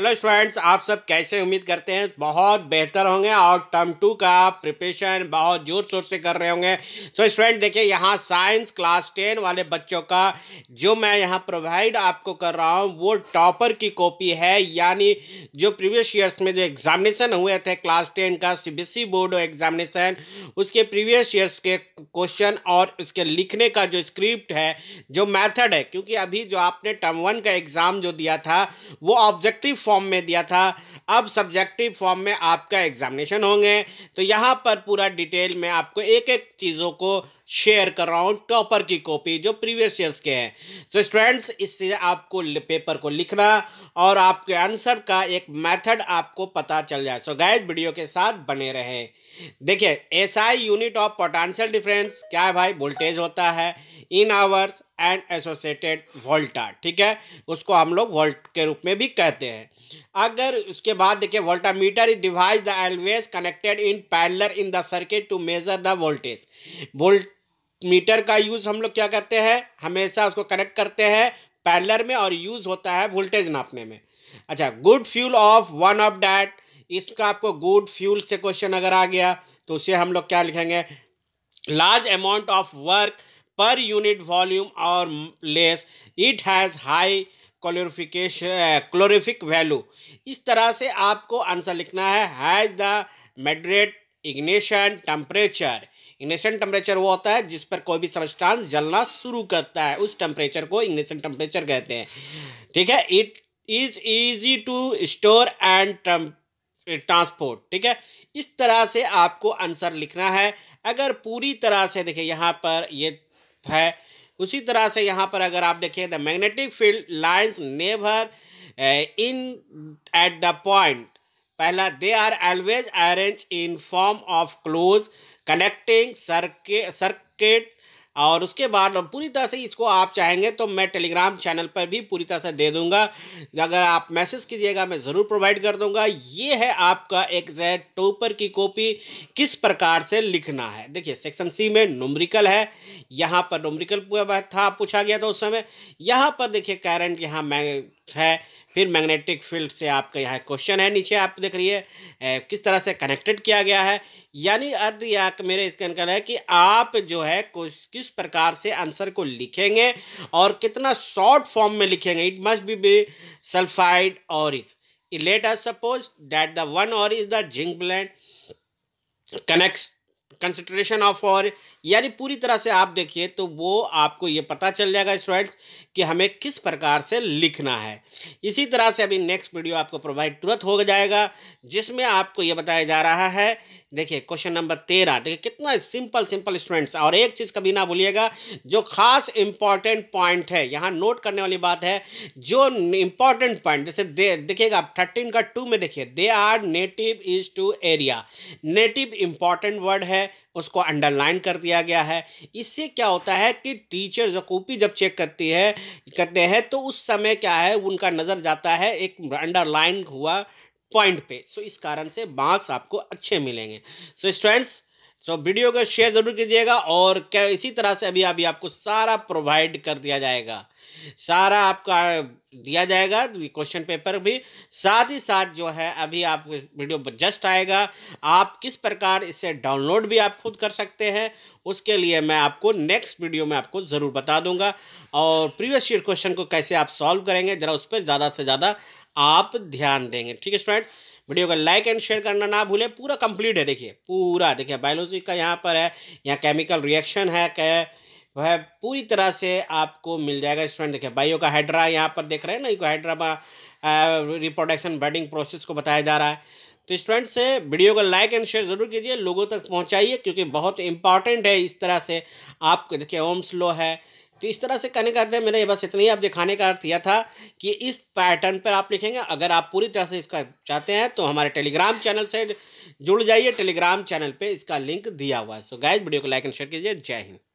hello students आप सब कैसे उम्मीद करते हैं बहुत बेहतर होंगे और टर्म टू का प्रिपरेशन बहुत जोर शोर से कर रहे होंगे सो स्टूडेंट देखिए यहाँ साइंस क्लास टेन वाले बच्चों का जो मैं यहाँ प्रोवाइड आपको कर रहा हूँ वो टॉपर की कॉपी है यानी जो प्रीवियस ईयर्स में जो एग्जामिनेशन हुए थे क्लास टेन का सी बोर्ड एग्जामिनेशन उसके प्रीवियस ईयर्स के क्वेश्चन और उसके लिखने का जो स्क्रिप्ट है जो मैथड है क्योंकि अभी जो आपने टर्म वन का एग्ज़ाम जो दिया था वो ऑब्जेक्टिव फॉर्म में दिया था अब सब्जेक्टिव फॉर्म में आपका एग्जामिनेशन होंगे तो यहाँ पर पूरा डिटेल में आपको एक एक चीज़ों को शेयर कर रहा हूँ टॉपर की कॉपी जो प्रीवियस ईयर्स के हैं तो so स्टूडेंट्स इससे आपको पेपर को लिखना और आपके आंसर का एक मेथड आपको पता चल जाए सो so गैस वीडियो के साथ बने रहे देखिए SI unit of potential difference क्या है भाई वोल्टेज होता है in hours and associated Volta ठीक है उसको हम लोग वोल्ट के रूप में भी कहते हैं अगर उसके बाद देखिए voltmeter is device the always connected in parallel in the circuit to measure the voltage voltmeter का यूज़ हम लोग क्या करते हैं हमेशा उसको कनेक्ट करते हैं पैरलर में और यूज़ होता है वोल्टेज नापने में अच्छा good fuel of one of that इसका आपको गुड फ्यूल से क्वेश्चन अगर आ गया तो उसे हम लोग क्या लिखेंगे large amount of work per unit volume और less it has high calorification calorific value इस तरह से आपको आंसर लिखना है has the moderate ignition temperature ignition temperature वो होता है जिस पर कोई भी सबस्टांस जलना शुरू करता है उस टेम्परेचर को इग्निशन टेम्परेचर कहते हैं ठीक है it is easy to store and transport ठीक है इस तरह से आपको आंसर लिखना है अगर पूरी तरह से देखिए यहाँ पर ये है उसी तरह से यहाँ पर अगर आप देखिए the magnetic field lines never in at the point पहला they are always arrange in form of close connecting सर्के सर्किट और उसके बाद पूरी तरह से इसको आप चाहेंगे तो मैं टेलीग्राम चैनल पर भी पूरी तरह से दे दूंगा अगर आप मैसेज कीजिएगा मैं ज़रूर प्रोवाइड कर दूंगा ये है आपका एक जेड टोपर की कॉपी किस प्रकार से लिखना है देखिए सेक्शन सी में नुमरिकल है यहाँ पर नुमरिकल था पूछा गया था उस समय यहाँ पर देखिए कैरेंट यहाँ मैं है फिर मैग्नेटिक फील्ड से आपका यहाँ क्वेश्चन है नीचे आप देख रही है किस तरह से कनेक्टेड किया गया है यानी अर्ध या मेरे इसके कहना है कि आप जो है कुछ किस प्रकार से आंसर को लिखेंगे और कितना शॉर्ट फॉर्म में लिखेंगे it must be be sulphide ore is let us suppose that the one ore is the zinc blende connect consideration of ore यानी पूरी तरह से आप देखिए तो वो आपको ये पता चल जाएगा स्टूडेंट्स कि हमें किस प्रकार से लिखना है इसी तरह से अभी नेक्स्ट वीडियो आपको प्रोवाइड तुरंत हो जाएगा जिसमें आपको ये बताया जा रहा है देखिए क्वेश्चन नंबर तेरह देखिए कितना सिंपल सिंपल स्टूडेंट्स और एक चीज़ कभी ना भूलिएगा जो खास इंपॉर्टेंट पॉइंट है यहाँ नोट करने वाली बात है जो इंपॉर्टेंट पॉइंट जैसे दे देखिएगा थर्टीन का टू में देखिए they are native is to area native important word है उसको अंडरलाइन कर दिया गया है इससे क्या होता है कि टीचर जो कॉपी जब चेक करती है करते हैं तो उस समय क्या है उनका नज़र जाता है एक अंडरलाइन हुआ पॉइंट पे सो so, इस कारण से मार्क्स आपको अच्छे मिलेंगे सो स्टूडेंट्स सो वीडियो को शेयर ज़रूर कीजिएगा और क्या इसी तरह से अभी अभी आपको सारा प्रोवाइड कर दिया जाएगा सारा आपका दिया जाएगा क्वेश्चन तो पेपर भी साथ ही साथ जो है अभी आप वीडियो जस्ट आएगा आप किस प्रकार इसे डाउनलोड भी आप खुद कर सकते हैं उसके लिए मैं आपको नेक्स्ट वीडियो में आपको ज़रूर बता दूंगा और प्रीवियस ईयर क्वेश्चन को कैसे आप सॉल्व करेंगे ज़रा उस पर ज़्यादा से ज़्यादा आप ध्यान देंगे ठीक है स्टूडेंट्स वीडियो को लाइक एंड शेयर करना ना भूलें पूरा कंप्लीट है देखिए पूरा देखिए बायोलॉजी का यहाँ पर है यहाँ केमिकल रिएक्शन है क्या वह पूरी तरह से आपको मिल जाएगा स्टूडेंट देखिए बायो का हाइड्रा यहाँ पर देख रहे हैं ना इको हाइड्रा रिप्रोडक्शन बर्डिंग प्रोसेस को बताया जा रहा है तो स्टूडेंट्स वीडियो को लाइक एंड शेयर ज़रूर कीजिए लोगों तक पहुँचाइए क्योंकि बहुत इंपॉर्टेंट है इस तरह से आप देखिए ओम स्लो है तो इस तरह से कहने का अर्थ है मेरा बस इतना ही आप दिखाने का अर्थ यह था कि इस पैटर्न पर आप लिखेंगे अगर आप पूरी तरह से इसका चाहते हैं तो हमारे टेलीग्राम चैनल से जुड़ जाइए टेलीग्राम चैनल पर इसका लिंक दिया हुआ है सो गाइज वीडियो को लाइक एंड शेयर कीजिए जय हिंद